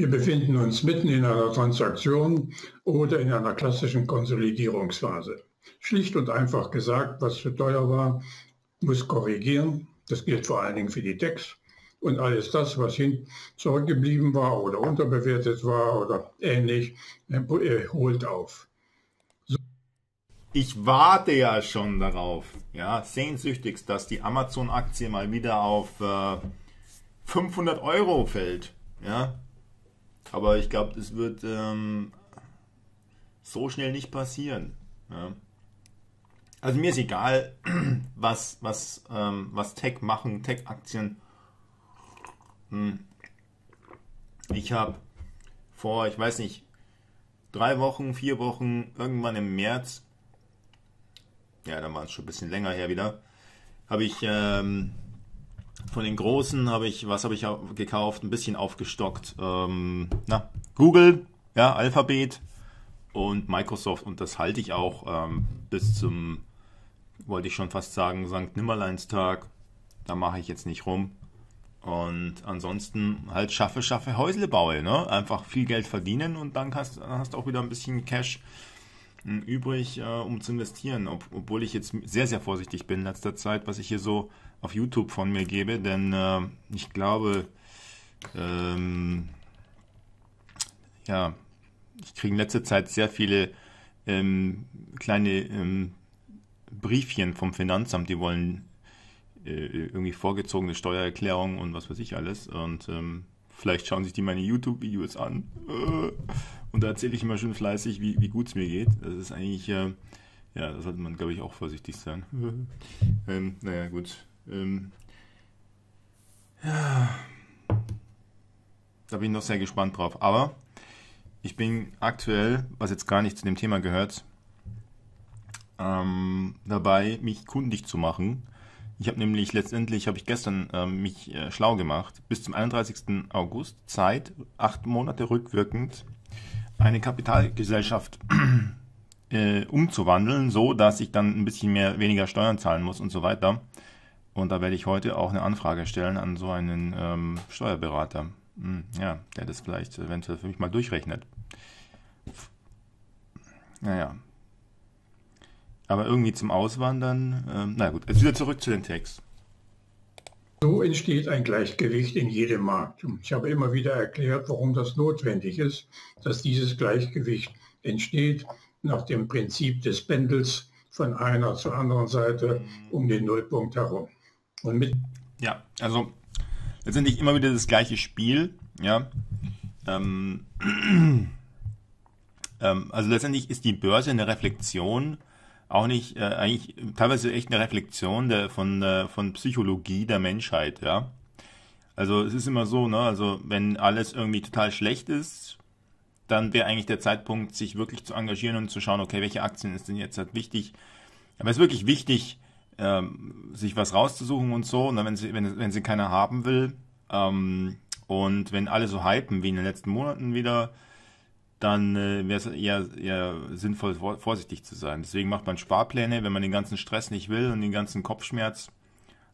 Wir befinden uns mitten in einer Transaktion oder in einer klassischen Konsolidierungsphase. Schlicht und einfach gesagt, was zu teuer war, muss korrigieren. Das gilt vor allen Dingen für die Decks. Und alles das, was hin zurückgeblieben war oder unterbewertet war oder ähnlich, äh, holt auf. So. Ich warte ja schon darauf, ja, sehnsüchtigst, dass die Amazon-Aktie mal wieder auf äh, 500 Euro fällt. Ja, aber ich glaube, das wird ähm, so schnell nicht passieren. Ja. Also mir ist egal, was, was, ähm, was Tech machen, Tech-Aktien. Hm. Ich habe vor, ich weiß nicht, drei Wochen, vier Wochen, irgendwann im März, ja, dann war es schon ein bisschen länger her wieder, habe ich ähm, von den großen habe ich, was habe ich gekauft? Ein bisschen aufgestockt. Ähm, na, Google, ja, Alphabet und Microsoft. Und das halte ich auch ähm, bis zum, wollte ich schon fast sagen, St. Nimmerleinstag. Da mache ich jetzt nicht rum. Und ansonsten halt schaffe, schaffe Häusle baue. Ne? Einfach viel Geld verdienen und dann hast, dann hast du auch wieder ein bisschen Cash hm, übrig, äh, um zu investieren, Ob, obwohl ich jetzt sehr, sehr vorsichtig bin in letzter Zeit, was ich hier so auf YouTube von mir gebe, denn äh, ich glaube, ähm, ja, ich kriege in letzter Zeit sehr viele ähm, kleine ähm, Briefchen vom Finanzamt, die wollen äh, irgendwie vorgezogene Steuererklärungen und was weiß ich alles und ähm, Vielleicht schauen sich die meine YouTube-Videos an. Äh. Und da erzähle ich immer schön fleißig, wie, wie gut es mir geht. Das ist eigentlich, äh, ja, da sollte man, glaube ich, auch vorsichtig sein. ähm, naja, gut. Ähm, ja. Da bin ich noch sehr gespannt drauf. Aber ich bin aktuell, was jetzt gar nicht zu dem Thema gehört, ähm, dabei, mich kundig zu machen ich habe nämlich letztendlich, habe ich gestern äh, mich äh, schlau gemacht, bis zum 31. August Zeit, acht Monate rückwirkend, eine Kapitalgesellschaft äh, umzuwandeln, so dass ich dann ein bisschen mehr, weniger Steuern zahlen muss und so weiter. Und da werde ich heute auch eine Anfrage stellen an so einen ähm, Steuerberater. Hm, ja, der das vielleicht eventuell für mich mal durchrechnet. Naja, aber irgendwie zum Auswandern, ähm, na gut, jetzt wieder zurück zu den Text. So entsteht ein Gleichgewicht in jedem Markt. Ich habe immer wieder erklärt, warum das notwendig ist, dass dieses Gleichgewicht entsteht nach dem Prinzip des Pendels von einer zur anderen Seite um den Nullpunkt herum. Und mit ja, also letztendlich immer wieder das gleiche Spiel. Ja. Ähm, ähm, also letztendlich ist die Börse eine Reflexion auch nicht, äh, eigentlich teilweise echt eine Reflexion der, von, äh, von Psychologie der Menschheit, ja. Also es ist immer so, ne, also wenn alles irgendwie total schlecht ist, dann wäre eigentlich der Zeitpunkt, sich wirklich zu engagieren und zu schauen, okay, welche Aktien ist denn jetzt halt wichtig. Aber es ist wirklich wichtig, ähm, sich was rauszusuchen und so, ne, wenn sie, wenn, wenn sie keiner haben will. Ähm, und wenn alle so hypen wie in den letzten Monaten wieder, dann äh, wäre es eher, eher sinnvoll, vorsichtig zu sein. Deswegen macht man Sparpläne, wenn man den ganzen Stress nicht will und den ganzen Kopfschmerz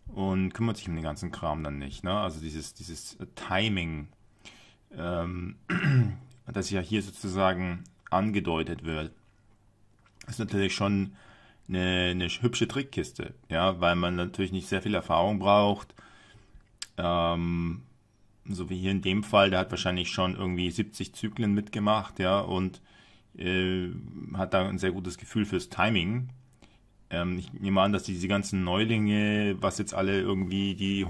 und kümmert sich um den ganzen Kram dann nicht. Ne? Also dieses, dieses Timing, ähm, das ja hier sozusagen angedeutet wird, ist natürlich schon eine, eine hübsche Trickkiste, ja, weil man natürlich nicht sehr viel Erfahrung braucht. Ähm, so wie hier in dem Fall, der hat wahrscheinlich schon irgendwie 70 Zyklen mitgemacht, ja, und äh, hat da ein sehr gutes Gefühl fürs Timing. Ähm, ich nehme an, dass diese ganzen Neulinge, was jetzt alle irgendwie die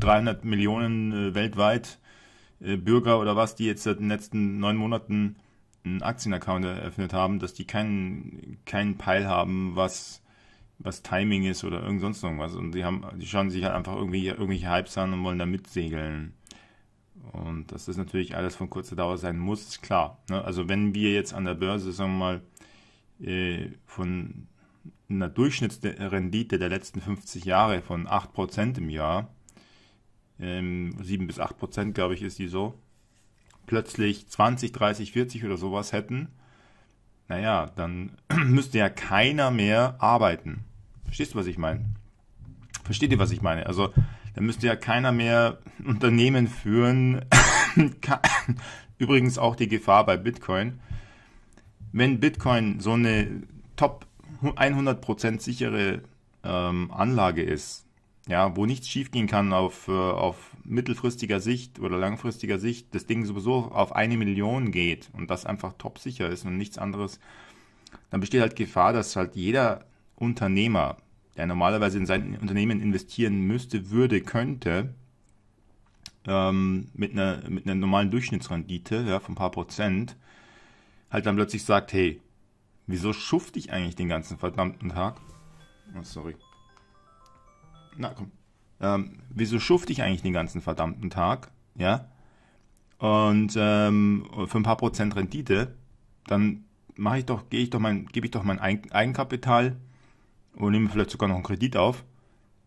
300 Millionen äh, weltweit äh, Bürger oder was, die jetzt in den letzten neun Monaten einen Aktienaccount eröffnet haben, dass die keinen, keinen Peil haben, was, was Timing ist oder irgend sonst irgendwas. Und die haben, die schauen sich halt einfach irgendwie irgendwelche Hypes an und wollen da mitsegeln. Und dass das natürlich alles von kurzer Dauer sein muss, ist klar. Ne? Also wenn wir jetzt an der Börse, sagen wir mal, äh, von einer Durchschnittsrendite der letzten 50 Jahre von 8% im Jahr, ähm, 7 bis 8% glaube ich ist die so, plötzlich 20, 30, 40 oder sowas hätten, naja, dann müsste ja keiner mehr arbeiten. Verstehst du, was ich meine? Versteht ihr, was ich meine? Also da müsste ja keiner mehr Unternehmen führen. Übrigens auch die Gefahr bei Bitcoin. Wenn Bitcoin so eine top 100% sichere ähm, Anlage ist, ja, wo nichts schiefgehen kann auf, äh, auf mittelfristiger Sicht oder langfristiger Sicht, das Ding sowieso auf eine Million geht und das einfach top sicher ist und nichts anderes, dann besteht halt Gefahr, dass halt jeder Unternehmer der normalerweise in sein Unternehmen investieren müsste, würde, könnte, ähm, mit, einer, mit einer normalen Durchschnittsrendite ja, von ein paar Prozent, halt dann plötzlich sagt, hey, wieso schufte ich eigentlich den ganzen verdammten Tag? Oh, sorry. Na komm. Ähm, wieso schufte ich eigentlich den ganzen verdammten Tag? Ja. Und ähm, für ein paar Prozent Rendite, dann mache ich doch, gehe ich doch mein, gebe ich doch mein Eigenkapital oder nehme vielleicht sogar noch einen Kredit auf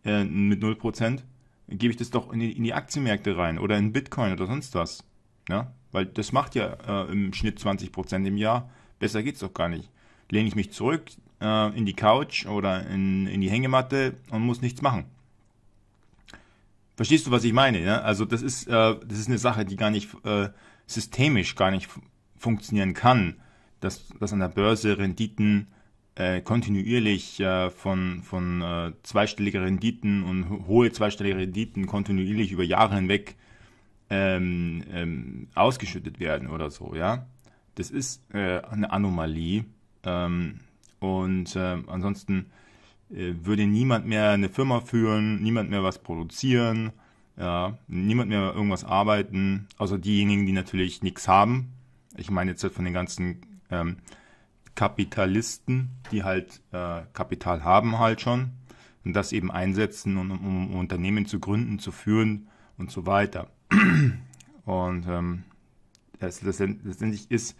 äh, mit 0%, gebe ich das doch in die, in die, Aktienmärkte rein oder in Bitcoin oder sonst was. Ja? Ne? Weil das macht ja äh, im Schnitt 20% im Jahr. Besser geht es doch gar nicht. Lehne ich mich zurück äh, in die Couch oder in, in die Hängematte und muss nichts machen. Verstehst du, was ich meine? Ja? Also das ist, äh, das ist eine Sache, die gar nicht äh, systemisch gar nicht funktionieren kann, dass, dass an der Börse Renditen äh, kontinuierlich äh, von, von äh, zweistelligen Renditen und ho hohe zweistellige Renditen kontinuierlich über Jahre hinweg ähm, ähm, ausgeschüttet werden oder so, ja. Das ist äh, eine Anomalie. Ähm, und äh, ansonsten äh, würde niemand mehr eine Firma führen, niemand mehr was produzieren, ja, niemand mehr irgendwas arbeiten, außer diejenigen, die natürlich nichts haben. Ich meine jetzt von den ganzen ähm, Kapitalisten, die halt äh, Kapital haben halt schon und das eben einsetzen, um, um Unternehmen zu gründen, zu führen und so weiter. Und ähm, letztendlich ist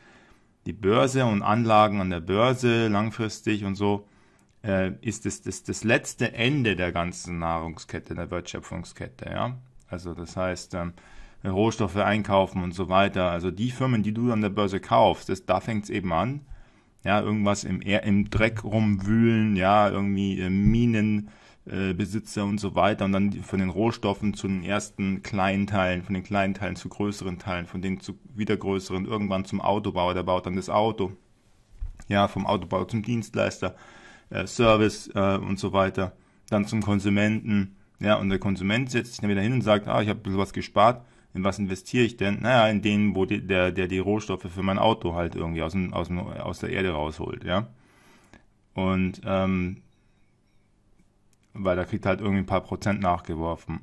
die Börse und Anlagen an der Börse langfristig und so äh, ist das, das, das letzte Ende der ganzen Nahrungskette, der Wertschöpfungskette. Ja? Also das heißt, ähm, Rohstoffe einkaufen und so weiter. Also die Firmen, die du an der Börse kaufst, das, da fängt es eben an ja, irgendwas im, im Dreck rumwühlen, ja, irgendwie äh, äh und so weiter und dann von den Rohstoffen zu den ersten kleinen Teilen, von den kleinen Teilen zu größeren Teilen, von denen zu wieder größeren, irgendwann zum Autobauer, der baut dann das Auto, ja, vom Autobau zum Dienstleister, äh, Service äh, und so weiter, dann zum Konsumenten, ja, und der Konsument setzt sich dann wieder hin und sagt, ah, ich habe ein bisschen was gespart, in was investiere ich denn? Naja, in den, wo die, der, der die Rohstoffe für mein Auto halt irgendwie aus, aus, aus der Erde rausholt, ja. Und ähm, weil da kriegt halt irgendwie ein paar Prozent nachgeworfen.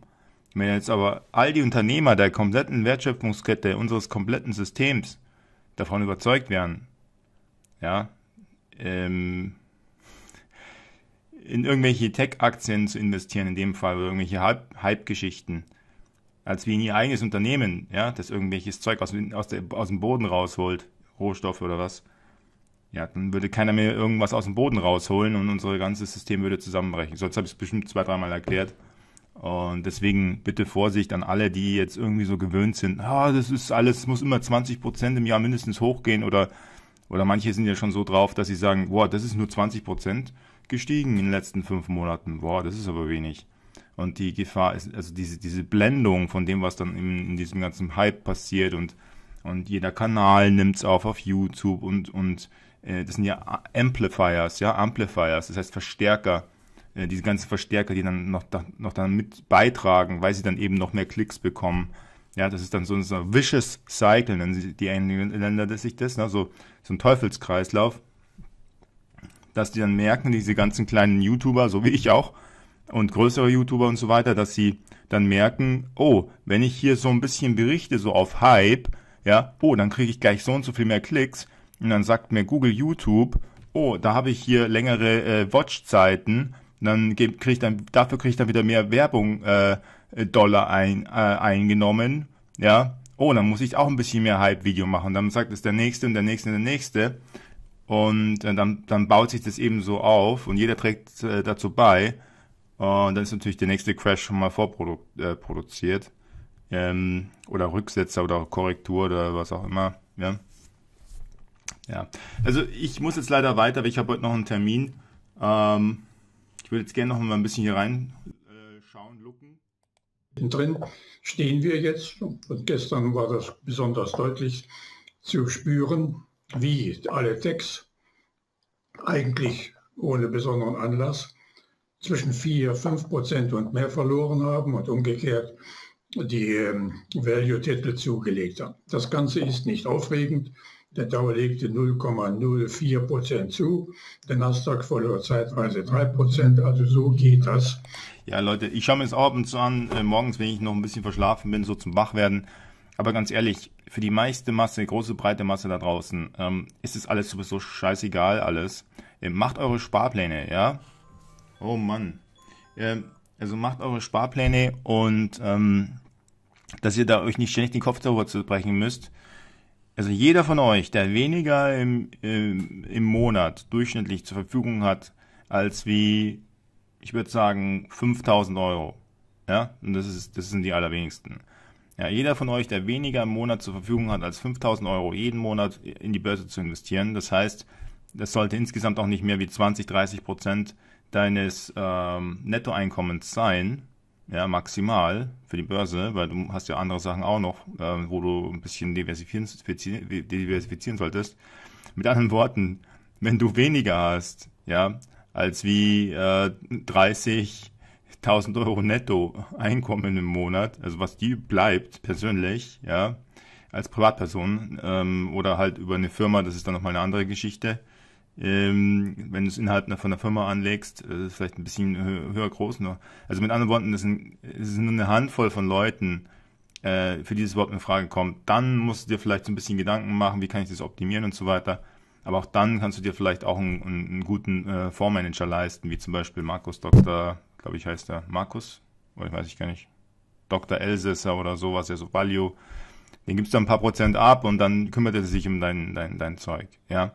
Wenn jetzt aber all die Unternehmer der kompletten Wertschöpfungskette unseres kompletten Systems davon überzeugt wären, ja, ähm, in irgendwelche Tech-Aktien zu investieren, in dem Fall, oder irgendwelche Hype-Geschichten, als wie in ihr eigenes Unternehmen, ja, das irgendwelches Zeug aus, aus, der, aus dem Boden rausholt, Rohstoffe oder was. Ja, dann würde keiner mehr irgendwas aus dem Boden rausholen und unser ganzes System würde zusammenbrechen. Sonst habe ich es bestimmt zwei, dreimal erklärt. Und deswegen bitte Vorsicht an alle, die jetzt irgendwie so gewöhnt sind. Ah, das ist alles, muss immer 20 Prozent im Jahr mindestens hochgehen oder, oder manche sind ja schon so drauf, dass sie sagen, wow, das ist nur 20 Prozent gestiegen in den letzten fünf Monaten. Wow, das ist aber wenig. Und die Gefahr ist, also diese, diese Blendung von dem, was dann in, in diesem ganzen Hype passiert und, und jeder Kanal nimmt's auf auf YouTube und, und äh, das sind ja Amplifiers, ja, Amplifiers, das heißt Verstärker, äh, diese ganzen Verstärker, die dann noch, da, noch dann mit beitragen, weil sie dann eben noch mehr Klicks bekommen. Ja, das ist dann so ein, so ein vicious cycle, nennen sie die Engländer sich das, ne? so, so ein Teufelskreislauf, dass die dann merken, diese ganzen kleinen YouTuber, so wie ich auch, und größere YouTuber und so weiter, dass sie dann merken, oh, wenn ich hier so ein bisschen berichte, so auf Hype, ja, oh, dann kriege ich gleich so und so viel mehr Klicks und dann sagt mir Google YouTube, oh, da habe ich hier längere äh, Watchzeiten, dann kriege ich dann dafür kriege ich dann wieder mehr Werbung äh, Dollar ein, äh, eingenommen, ja. Oh, dann muss ich auch ein bisschen mehr Hype-Video machen. Dann sagt es der nächste und der nächste und der nächste. Und äh, dann, dann baut sich das eben so auf und jeder trägt äh, dazu bei. Und dann ist natürlich der nächste Crash schon mal vorproduziert. Äh, ähm, oder Rücksetzer oder Korrektur oder was auch immer. Ja. ja. Also ich muss jetzt leider weiter, weil ich habe heute noch einen Termin. Ähm, ich würde jetzt gerne noch mal ein bisschen hier rein äh, schauen, Innen Drin stehen wir jetzt, und gestern war das besonders deutlich zu spüren, wie alle Decks eigentlich ohne besonderen Anlass zwischen 4, 5 Prozent und mehr verloren haben und umgekehrt die ähm, Value-Titel zugelegt haben. Das Ganze ist nicht aufregend. Der Dow legte 0,04 Prozent zu, der Nasdaq verlor zeitweise 3 Prozent, also so geht das. Ja, Leute, ich schaue mir es abends an, äh, morgens, wenn ich noch ein bisschen verschlafen bin, so zum Wachwerden. Aber ganz ehrlich, für die meiste Masse, große breite Masse da draußen, ähm, ist es alles sowieso scheißegal alles. Ähm, macht eure Sparpläne, ja. Oh Mann. Ähm, also macht eure Sparpläne und ähm, dass ihr da euch nicht ständig den Kopf darüber zu brechen müsst. Also jeder von euch, der weniger im, im, ähm, im Monat durchschnittlich zur Verfügung hat, als wie, ich würde sagen, 5000 Euro. Ja, und das, ist, das sind die allerwenigsten. Ja, jeder von euch, der weniger im Monat zur Verfügung hat, als 5000 Euro jeden Monat in die Börse zu investieren, das heißt, das sollte insgesamt auch nicht mehr wie 20, 30 Prozent deines ähm, Nettoeinkommens sein, ja, maximal für die Börse, weil du hast ja andere Sachen auch noch, äh, wo du ein bisschen diversifizieren, diversifizieren solltest. Mit anderen Worten, wenn du weniger hast, ja, als wie äh, 30.000 Euro Nettoeinkommen im Monat, also was dir bleibt persönlich, ja, als Privatperson ähm, oder halt über eine Firma, das ist dann nochmal eine andere Geschichte, ähm, wenn du es innerhalb von der Firma anlegst, äh, ist es vielleicht ein bisschen höher, groß nur. Also mit anderen Worten, es sind nur eine Handvoll von Leuten, äh, für die das überhaupt in Frage kommt. Dann musst du dir vielleicht so ein bisschen Gedanken machen, wie kann ich das optimieren und so weiter. Aber auch dann kannst du dir vielleicht auch einen, einen guten äh, Fondsmanager leisten, wie zum Beispiel Markus Dr., glaube ich heißt er, Markus, oder ich weiß ich gar nicht, Dr. Elsässer oder sowas, ja so Value. Den gibst du ein paar Prozent ab und dann kümmert er sich um dein, dein, dein Zeug, ja.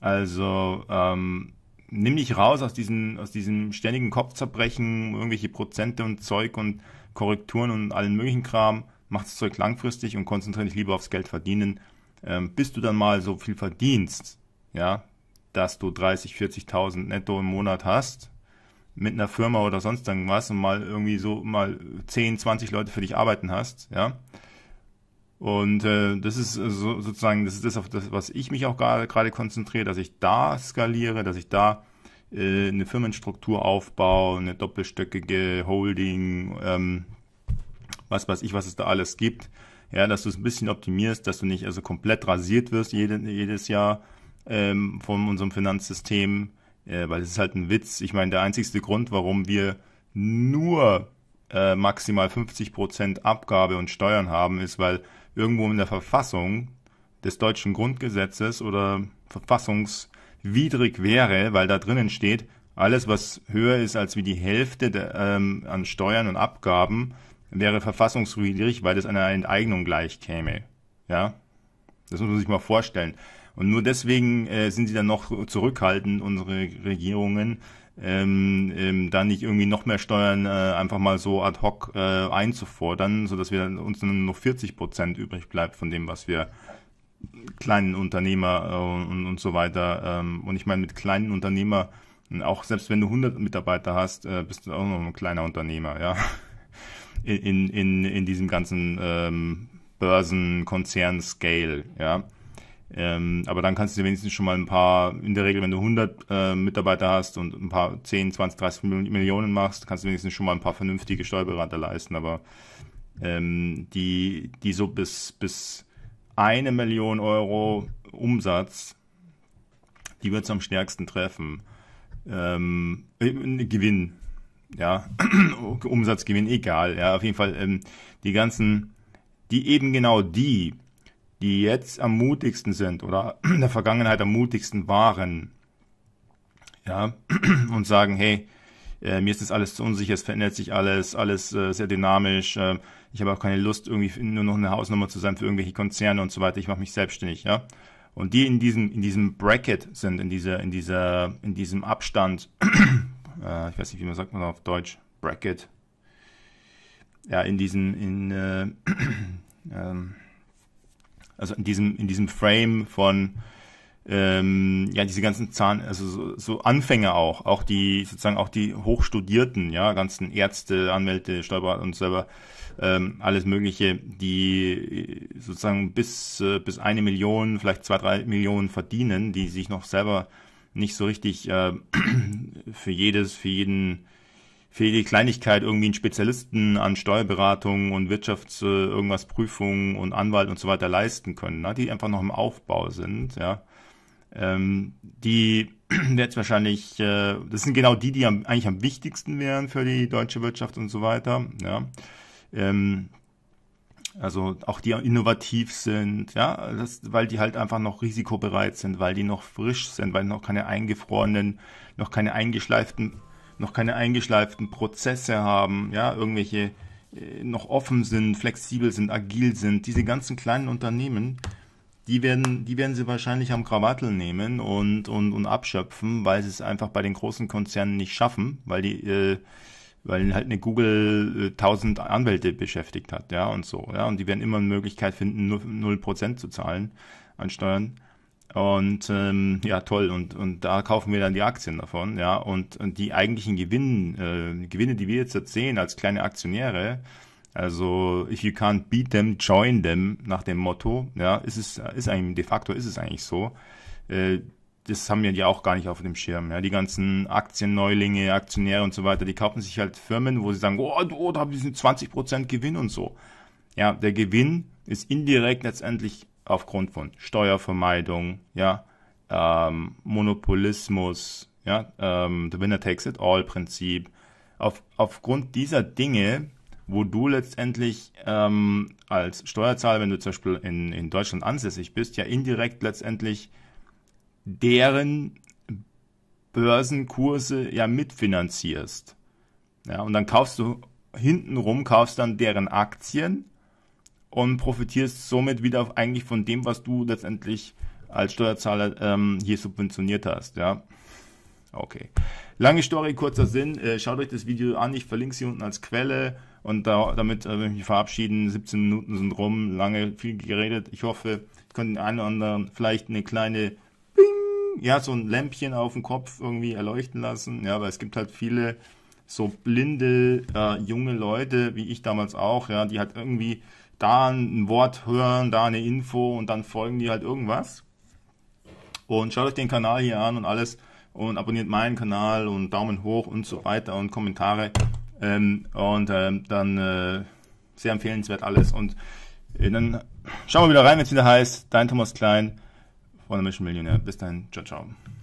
Also ähm, nimm dich raus aus, diesen, aus diesem ständigen Kopfzerbrechen, irgendwelche Prozente und Zeug und Korrekturen und allen möglichen Kram. Mach das Zeug langfristig und konzentriere dich lieber aufs Geld verdienen. Ähm, bis du dann mal so viel verdienst, ja, dass du 30, 40.000 netto im Monat hast, mit einer Firma oder sonst irgendwas und mal irgendwie so mal 10, 20 Leute für dich arbeiten hast, ja, und äh, das ist äh, so, sozusagen, das ist das, auf das, was ich mich auch gerade konzentriere, dass ich da skaliere, dass ich da äh, eine Firmenstruktur aufbaue, eine doppelstöckige Holding, ähm, was weiß ich, was es da alles gibt. Ja, dass du es ein bisschen optimierst, dass du nicht also komplett rasiert wirst jede, jedes Jahr ähm, von unserem Finanzsystem, äh, weil es ist halt ein Witz. Ich meine, der einzigste Grund, warum wir nur äh, maximal 50% Abgabe und Steuern haben, ist, weil irgendwo in der Verfassung des deutschen Grundgesetzes oder verfassungswidrig wäre, weil da drinnen steht, alles, was höher ist als wie die Hälfte der, ähm, an Steuern und Abgaben, wäre verfassungswidrig, weil das einer Enteignung gleich käme. Ja, das muss man sich mal vorstellen. Und nur deswegen äh, sind sie dann noch zurückhaltend, unsere Regierungen, ähm, ähm, da nicht irgendwie noch mehr Steuern äh, einfach mal so ad hoc äh, einzufordern, sodass wir uns nur noch 40 Prozent übrig bleibt von dem, was wir kleinen Unternehmer äh, und, und so weiter. Ähm, und ich meine, mit kleinen Unternehmer, auch selbst wenn du 100 Mitarbeiter hast, äh, bist du auch noch ein kleiner Unternehmer, ja. In, in, in, diesem ganzen ähm, konzern scale ja. Ähm, aber dann kannst du dir wenigstens schon mal ein paar, in der Regel, wenn du 100 äh, Mitarbeiter hast und ein paar 10, 20, 30 Millionen machst, kannst du wenigstens schon mal ein paar vernünftige Steuerberater leisten. Aber ähm, die, die so bis, bis eine Million Euro Umsatz, die wird es am stärksten treffen. Ähm, Gewinn, ja, Umsatzgewinn, egal. Ja, auf jeden Fall ähm, die ganzen, die eben genau die die jetzt am mutigsten sind oder in der Vergangenheit am mutigsten waren, ja, und sagen, hey, äh, mir ist das alles zu unsicher, es verändert sich alles, alles äh, sehr dynamisch, äh, ich habe auch keine Lust, irgendwie nur noch eine Hausnummer zu sein für irgendwelche Konzerne und so weiter, ich mache mich selbstständig, ja. Und die in diesem, in diesem Bracket sind, in dieser, in dieser, in diesem Abstand, äh, ich weiß nicht, wie man sagt man auf Deutsch, Bracket, ja, in diesem, in, äh, ähm, also in diesem, in diesem Frame von ähm, ja, diese ganzen Zahn, also so, so Anfänger auch, auch die sozusagen auch die Hochstudierten, ja, ganzen Ärzte, Anwälte, Steuerberater und selber, ähm, alles Mögliche, die äh, sozusagen bis äh, bis eine Million, vielleicht zwei, drei Millionen verdienen, die sich noch selber nicht so richtig äh, für jedes, für jeden für jede Kleinigkeit irgendwie einen Spezialisten an Steuerberatung und Wirtschafts äh, irgendwas Prüfungen und Anwalt und so weiter leisten können, ne? die einfach noch im Aufbau sind, ja. Ähm, die jetzt wahrscheinlich, äh, das sind genau die, die am, eigentlich am wichtigsten wären für die deutsche Wirtschaft und so weiter, ja. Ähm, also auch die innovativ sind, ja, das, weil die halt einfach noch risikobereit sind, weil die noch frisch sind, weil noch keine eingefrorenen, noch keine eingeschleiften noch keine eingeschleiften Prozesse haben, ja, irgendwelche äh, noch offen sind, flexibel sind, agil sind, diese ganzen kleinen Unternehmen, die werden, die werden sie wahrscheinlich am Krawattel nehmen und, und, und abschöpfen, weil sie es einfach bei den großen Konzernen nicht schaffen, weil die, äh, weil halt eine Google äh, 1000 Anwälte beschäftigt hat, ja, und so, ja, und die werden immer eine Möglichkeit finden, 0% zu zahlen an Steuern. Und ähm, ja, toll. Und, und da kaufen wir dann die Aktien davon, ja. Und, und die eigentlichen Gewinn, äh, Gewinne, die wir jetzt, jetzt sehen als kleine Aktionäre, also if you can't beat them, join them nach dem Motto, ja, ist es, ist eigentlich, de facto ist es eigentlich so. Äh, das haben wir ja auch gar nicht auf dem Schirm. Ja. Die ganzen Aktienneulinge, Aktionäre und so weiter, die kaufen sich halt Firmen, wo sie sagen, oh, oh da haben sie 20% Gewinn und so. Ja, der Gewinn ist indirekt letztendlich aufgrund von Steuervermeidung, ja, ähm, Monopolismus, ja, ähm, the winner takes it all Prinzip. Auf, aufgrund dieser Dinge, wo du letztendlich ähm, als Steuerzahler, wenn du zum Beispiel in, in Deutschland ansässig bist, ja indirekt letztendlich deren Börsenkurse ja mitfinanzierst. Ja, und dann kaufst du hintenrum, kaufst dann deren Aktien und profitierst somit wieder eigentlich von dem, was du letztendlich als Steuerzahler ähm, hier subventioniert hast, ja. Okay. Lange Story, kurzer Sinn. Äh, schaut euch das Video an. Ich verlinke es hier unten als Quelle. Und da, damit äh, will ich mich verabschieden. 17 Minuten sind rum. Lange, viel geredet. Ich hoffe, ich konnte den einen oder anderen vielleicht eine kleine Bing, ja, so ein Lämpchen auf dem Kopf irgendwie erleuchten lassen. Ja, weil es gibt halt viele so blinde äh, junge Leute, wie ich damals auch, ja, die halt irgendwie da ein Wort hören, da eine Info und dann folgen die halt irgendwas. Und schaut euch den Kanal hier an und alles und abonniert meinen Kanal und Daumen hoch und so weiter und Kommentare. Ähm, und ähm, dann äh, sehr empfehlenswert alles. Und äh, dann schauen wir wieder rein, wenn es wieder heißt. Dein Thomas Klein von der Mission Millionär. Bis dann. ciao, ciao.